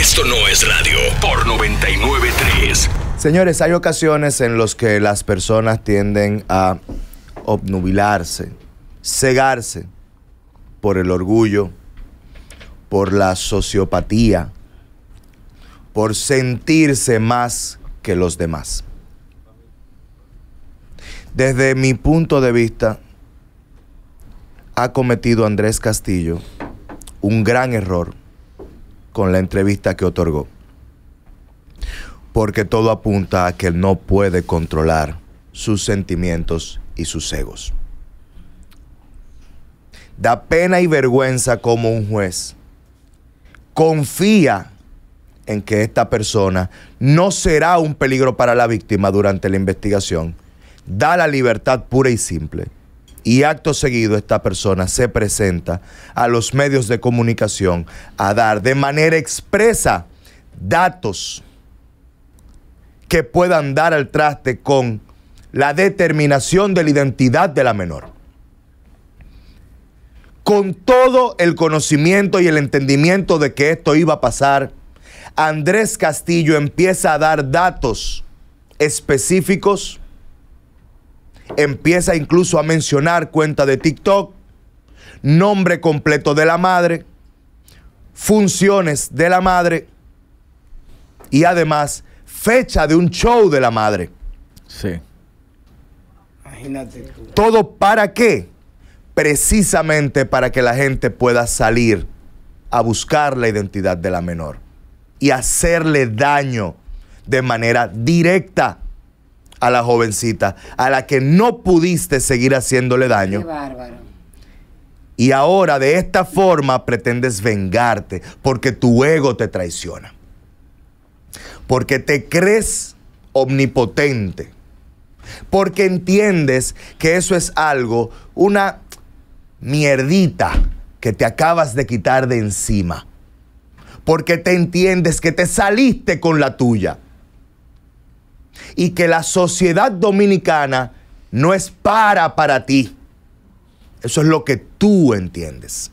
Esto no es radio por 993. Señores, hay ocasiones en las que las personas tienden a obnubilarse, cegarse por el orgullo, por la sociopatía, por sentirse más que los demás. Desde mi punto de vista, ha cometido Andrés Castillo un gran error con la entrevista que otorgó. Porque todo apunta a que él no puede controlar sus sentimientos y sus egos. Da pena y vergüenza como un juez confía en que esta persona no será un peligro para la víctima durante la investigación, da la libertad pura y simple y acto seguido esta persona se presenta a los medios de comunicación a dar de manera expresa datos que puedan dar al traste con la determinación de la identidad de la menor. Con todo el conocimiento y el entendimiento de que esto iba a pasar, Andrés Castillo empieza a dar datos específicos Empieza incluso a mencionar cuenta de TikTok, nombre completo de la madre, funciones de la madre y además fecha de un show de la madre. Sí. Imagínate. ¿Todo para qué? Precisamente para que la gente pueda salir a buscar la identidad de la menor y hacerle daño de manera directa a la jovencita, a la que no pudiste seguir haciéndole daño. Qué bárbaro. Y ahora de esta forma pretendes vengarte porque tu ego te traiciona. Porque te crees omnipotente. Porque entiendes que eso es algo, una mierdita que te acabas de quitar de encima. Porque te entiendes que te saliste con la tuya y que la sociedad dominicana no es para para ti. Eso es lo que tú entiendes.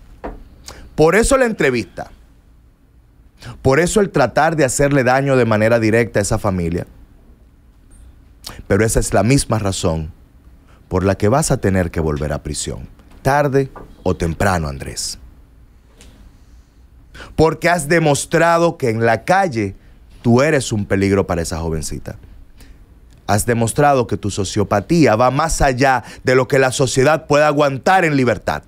Por eso la entrevista. Por eso el tratar de hacerle daño de manera directa a esa familia. Pero esa es la misma razón por la que vas a tener que volver a prisión, tarde o temprano, Andrés. Porque has demostrado que en la calle tú eres un peligro para esa jovencita has demostrado que tu sociopatía va más allá de lo que la sociedad puede aguantar en libertad.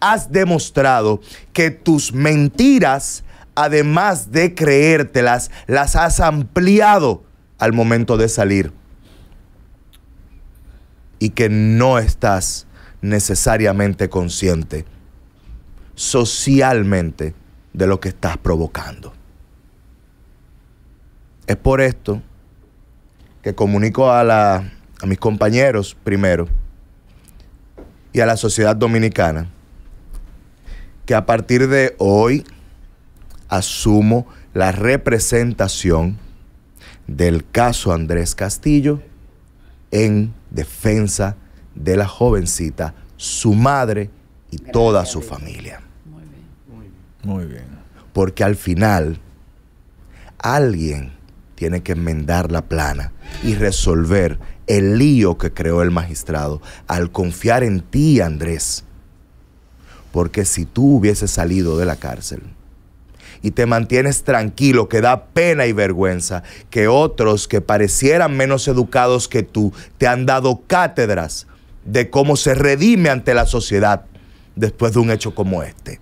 Has demostrado que tus mentiras, además de creértelas, las has ampliado al momento de salir. Y que no estás necesariamente consciente socialmente de lo que estás provocando. Es por esto que comunico a, mis compañeros primero y a la sociedad dominicana que a partir de hoy asumo la representación del caso Andrés Castillo en defensa de la jovencita, su madre y toda su familia. Muy bien. Muy bien. Porque al final, alguien tiene que enmendar la plana y resolver el lío que creó el magistrado al confiar en ti, Andrés. Porque si tú hubieses salido de la cárcel y te mantienes tranquilo, que da pena y vergüenza que otros que parecieran menos educados que tú te han dado cátedras de cómo se redime ante la sociedad después de un hecho como este.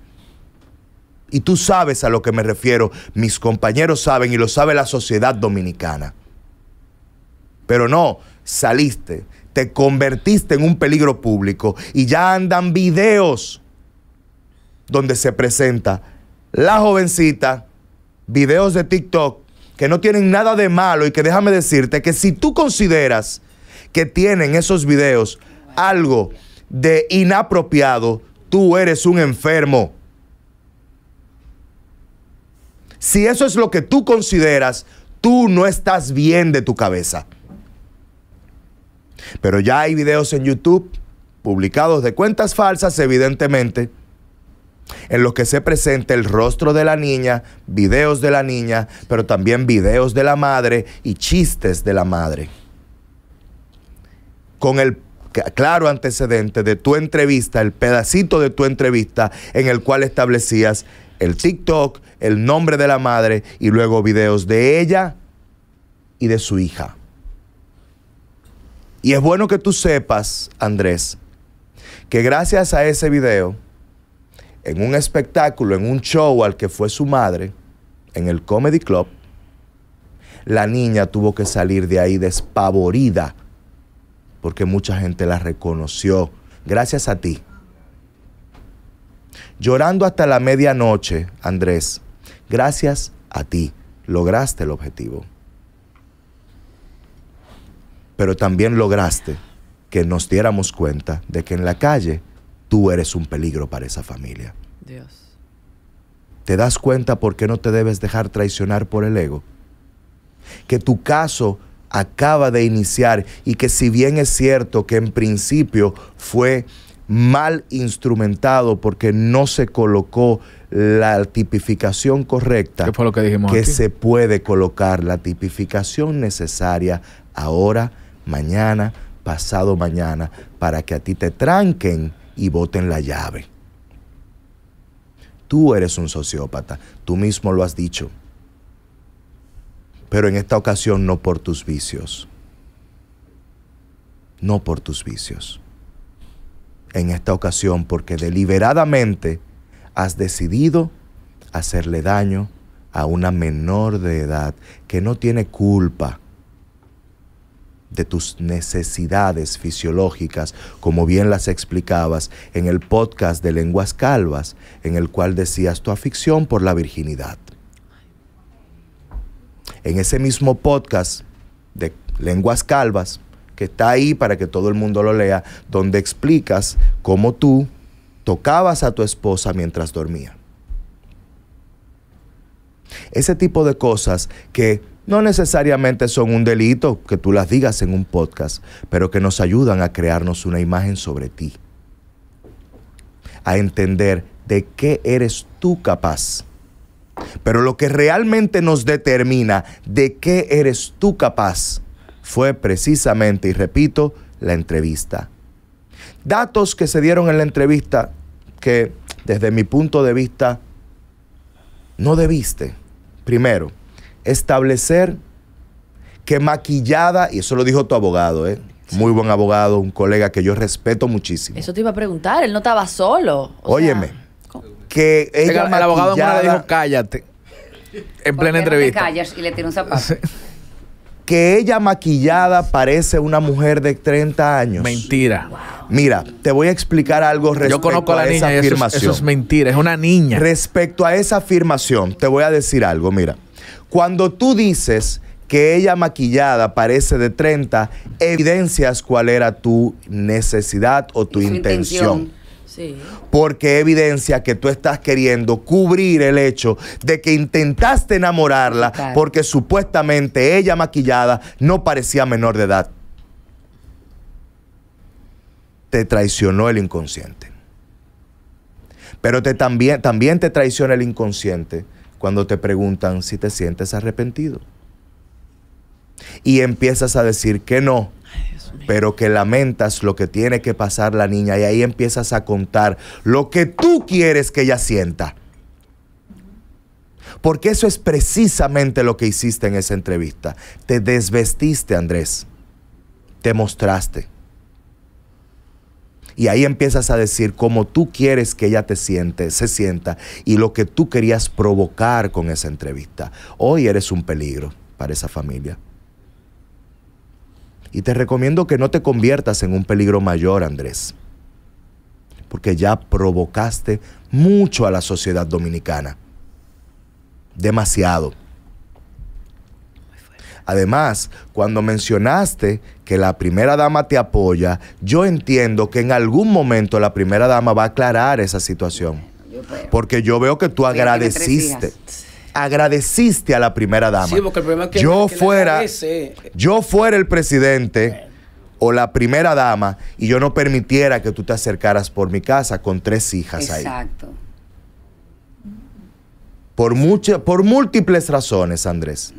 Y tú sabes a lo que me refiero, mis compañeros saben y lo sabe la sociedad dominicana. Pero no, saliste, te convertiste en un peligro público y ya andan videos donde se presenta la jovencita, videos de TikTok que no tienen nada de malo y que déjame decirte que si tú consideras que tienen esos videos algo de inapropiado, tú eres un enfermo. Si eso es lo que tú consideras, tú no estás bien de tu cabeza. Pero ya hay videos en YouTube publicados de cuentas falsas, evidentemente, en los que se presenta el rostro de la niña, videos de la niña, pero también videos de la madre y chistes de la madre. Con el claro antecedente de tu entrevista, el pedacito de tu entrevista en el cual establecías el TikTok, el nombre de la madre y luego videos de ella y de su hija. Y es bueno que tú sepas, Andrés, que gracias a ese video, en un espectáculo, en un show al que fue su madre, en el Comedy Club, la niña tuvo que salir de ahí despavorida, porque mucha gente la reconoció, gracias a ti. Llorando hasta la medianoche, Andrés, gracias a ti lograste el objetivo. Pero también lograste que nos diéramos cuenta de que en la calle tú eres un peligro para esa familia. Dios. ¿Te das cuenta por qué no te debes dejar traicionar por el ego? Que tu caso acaba de iniciar y que si bien es cierto que en principio fue mal instrumentado porque no se colocó la tipificación correcta. fue lo que dijimos? Que se puede colocar la tipificación necesaria ahora, mañana, pasado mañana, para que a ti te tranquen y boten la llave. Tú eres un sociópata, tú mismo lo has dicho. Pero en esta ocasión no por tus vicios. No por tus vicios en esta ocasión porque deliberadamente has decidido hacerle daño a una menor de edad que no tiene culpa de tus necesidades fisiológicas, como bien las explicabas en el podcast de Lenguas Calvas, en el cual decías tu afición por la virginidad. En ese mismo podcast de Lenguas Calvas, que está ahí para que todo el mundo lo lea, donde explicas cómo tú tocabas a tu esposa mientras dormía. Ese tipo de cosas que no necesariamente son un delito que tú las digas en un podcast, pero que nos ayudan a crearnos una imagen sobre ti, a entender de qué eres tú capaz. Pero lo que realmente nos determina de qué eres tú capaz fue precisamente, y repito, la entrevista. Datos que se dieron en la entrevista que desde mi punto de vista no debiste. Primero, establecer que maquillada, y eso lo dijo tu abogado, ¿eh? muy buen abogado, un colega que yo respeto muchísimo. Eso te iba a preguntar, él no estaba solo. Óyeme, que ella el, abogado le dijo cállate en plena entrevista. y le tiene un zapato que ella maquillada parece una mujer de 30 años. Mentira. Mira, te voy a explicar algo respecto Yo conozco a, la esa niña afirmación. Eso es, es mentira, es una niña. Respecto a esa afirmación, te voy a decir algo, mira. Cuando tú dices que ella maquillada parece de 30, evidencias cuál era tu necesidad o tu intención. Porque evidencia que tú estás queriendo cubrir el hecho de que intentaste enamorarla porque supuestamente ella maquillada no parecía menor de edad. Te traicionó el inconsciente. Pero te también, también te traiciona el inconsciente cuando te preguntan si te sientes arrepentido. Y empiezas a decir que no, pero que lamentas lo que tiene que pasar la niña y ahí empiezas a contar lo que tú quieres que ella sienta. Porque eso es precisamente lo que hiciste en esa entrevista. Te desvestiste, Andrés. Te mostraste. Y ahí empiezas a decir cómo tú quieres que ella te siente, se sienta y lo que tú querías provocar con esa entrevista. Hoy eres un peligro para esa familia. Y te recomiendo que no te conviertas en un peligro mayor, Andrés, porque ya provocaste mucho a la sociedad dominicana. Demasiado. Además, cuando mencionaste que la primera dama te apoya, yo entiendo que en algún momento la primera dama va a aclarar esa situación. Porque yo veo que tú agradeciste agradeciste a la primera dama. Sí, porque el problema que yo, fuera, yo fuera el presidente o la primera dama y yo no permitiera que tú te acercaras por mi casa con tres hijas ahí. Exacto. Por, mucha, por múltiples razones, Andrés.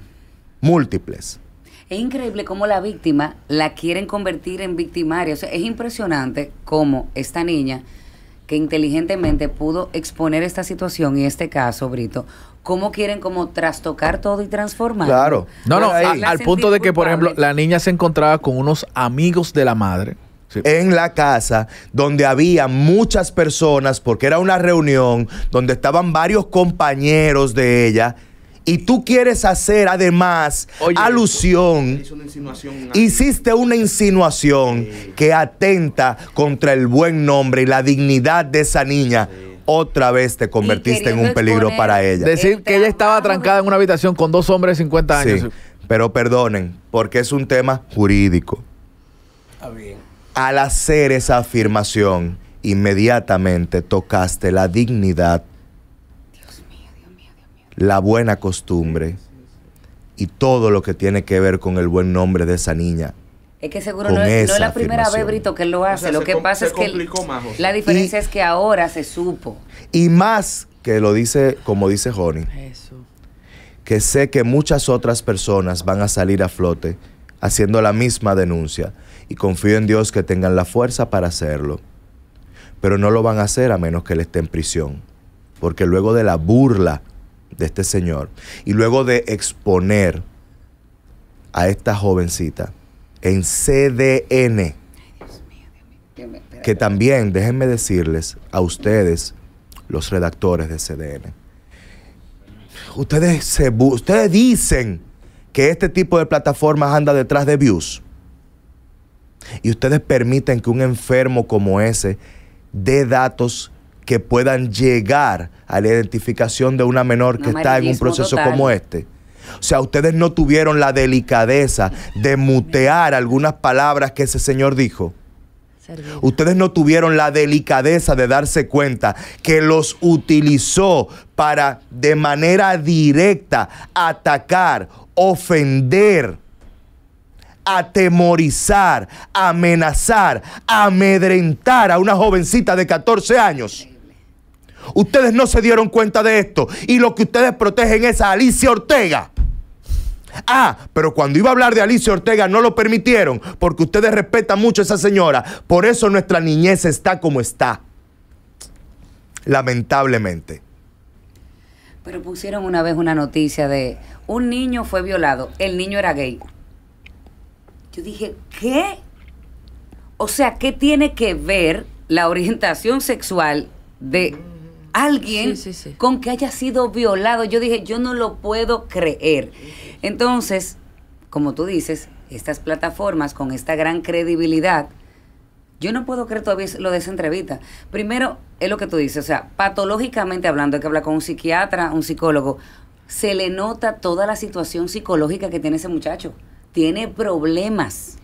Múltiples. Es increíble cómo la víctima la quieren convertir en victimaria. O sea, es impresionante cómo esta niña inteligentemente pudo exponer esta situación y este caso, Brito, cómo quieren como trastocar todo y transformar. Claro. No, no, al punto de que, por ejemplo, la niña se encontraba con unos amigos de la madre. en la casa donde había muchas personas, porque era una reunión donde estaban varios compañeros de ella y tú quieres hacer además alusión, hiciste una insinuación que atenta contra el buen nombre y la dignidad de esa niña. otra vez te convertiste en un peligro para ella. Decir que ella estaba trancada en una habitación con dos hombres de 50 años. pero perdonen, porque es un tema jurídico. Al hacer esa afirmación, inmediatamente tocaste la dignidad la buena costumbre y todo lo que tiene que ver con el buen nombre de esa niña. Es que seguro no es, la primera vez, Brito, que lo hace. lo que pasa es que la diferencia es que ahora se supo. Y más que lo dice, como dice Joni, que sé que muchas otras personas van a salir a flote haciendo la misma denuncia y confío en Dios que tengan la fuerza para hacerlo. Pero no lo van a hacer a menos que él esté en prisión, porque luego de la burla de este señor y luego de exponer a esta jovencita en CDN, que también, déjenme decirles a ustedes, los redactores de CDN, ustedes, ustedes dicen que este tipo de plataformas anda detrás de views y ustedes permiten que un enfermo como ese dé datos que puedan llegar a la identificación de una menor que está en un proceso como este. O sea, ustedes no tuvieron la delicadeza de mutear algunas palabras que ese señor dijo. Ustedes no tuvieron la delicadeza de darse cuenta que los utilizó para de manera directa atacar, ofender, atemorizar, amenazar, amedrentar a una jovencita de 14 años. Ustedes no se dieron cuenta de esto. Y lo que ustedes protegen es a Alicia Ortega. Ah, pero cuando iba a hablar de Alicia Ortega no lo permitieron porque ustedes respetan mucho a esa señora. Por eso nuestra niñez está como está. Lamentablemente. Pero pusieron una vez una noticia de un niño fue violado, el niño era gay. Yo dije, ¿qué? O sea, ¿qué tiene que ver la orientación sexual de alguien con que haya sido violado. Yo dije, yo no lo puedo creer. Entonces, como tú dices, estas plataformas con esta gran credibilidad, yo no puedo creer todavía lo de esa entrevista. Primero, es lo que tú dices, o sea, patológicamente hablando, hay que hablar con un psiquiatra, un psicólogo, se le nota toda la situación psicológica que tiene ese muchacho. Tiene problemas.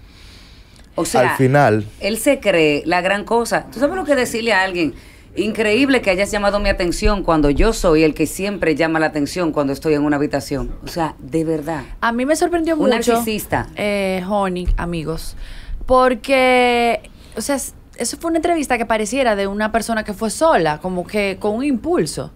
O sea, al final, él se cree la gran cosa. ¿Tú sabes lo que decirle a alguien? Increíble que hayas llamado mi atención cuando yo soy el que siempre llama la atención cuando estoy en una habitación. O sea, de verdad. A mí me sorprendió mucho. Un narcisista. Eh, Honey, amigos. Porque, o sea, eso fue una entrevista que pareciera de una persona que fue sola, como que con un impulso.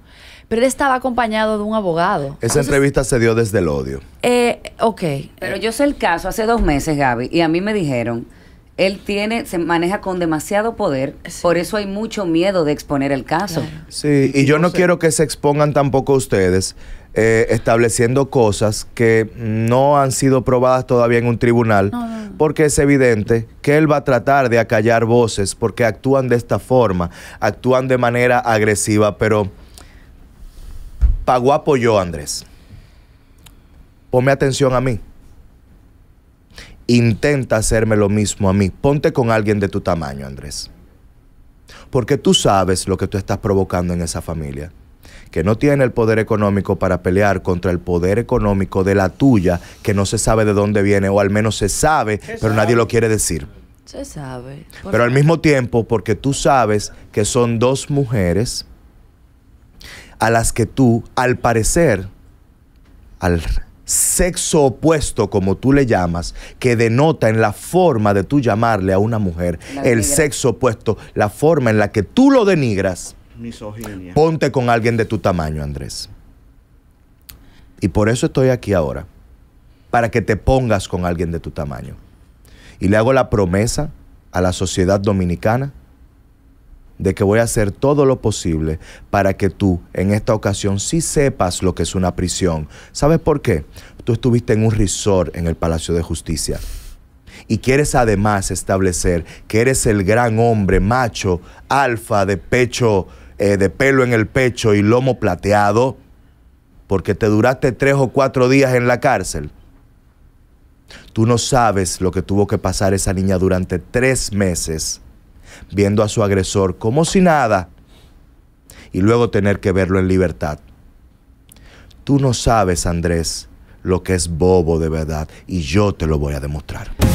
Pero él estaba acompañado de un abogado. Esa entrevista se dio desde el odio. Eh, ok. Pero yo sé el caso hace dos meses, Gaby, y a mí me dijeron él tiene, se maneja con demasiado poder, por eso hay mucho miedo de exponer el caso. Sí, y yo no quiero que se expongan tampoco ustedes eh, estableciendo cosas que no han sido probadas todavía en un tribunal, porque es evidente que él va a tratar de acallar voces, porque actúan de esta forma, actúan de manera agresiva, pero Paguapo yo, Andrés. Pone atención a mí intenta hacerme lo mismo a mí. Ponte con alguien de tu tamaño, Andrés. Porque tú sabes lo que tú estás provocando en esa familia, que no tiene el poder económico para pelear contra el poder económico de la tuya, que no se sabe de dónde viene, o al menos se sabe, pero nadie lo quiere decir. Se sabe. Pero al mismo tiempo, porque tú sabes que son dos mujeres a las que tú, al parecer, al sexo opuesto, como tú le llamas, que denota en la forma de tú llamarle a una mujer, el sexo opuesto, la forma en la que tú lo denigras, ponte con alguien de tu tamaño, Andrés. Y por eso estoy aquí ahora, para que te pongas con alguien de tu tamaño. Y le hago la promesa a la sociedad dominicana de que voy a hacer todo lo posible para que tú en esta ocasión sí sepas lo que es una prisión. ¿Sabes por qué? Tú estuviste en un resort en el Palacio de Justicia y quieres además establecer que eres el gran hombre macho, alfa, de pecho, eh, de pelo en el pecho y lomo plateado, porque te duraste tres o cuatro días en la cárcel. Tú no sabes lo que tuvo que pasar esa niña durante tres meses viendo a su agresor como si nada y luego tener que verlo en libertad. Tú no sabes, Andrés, lo que es bobo de verdad y yo te lo voy a demostrar.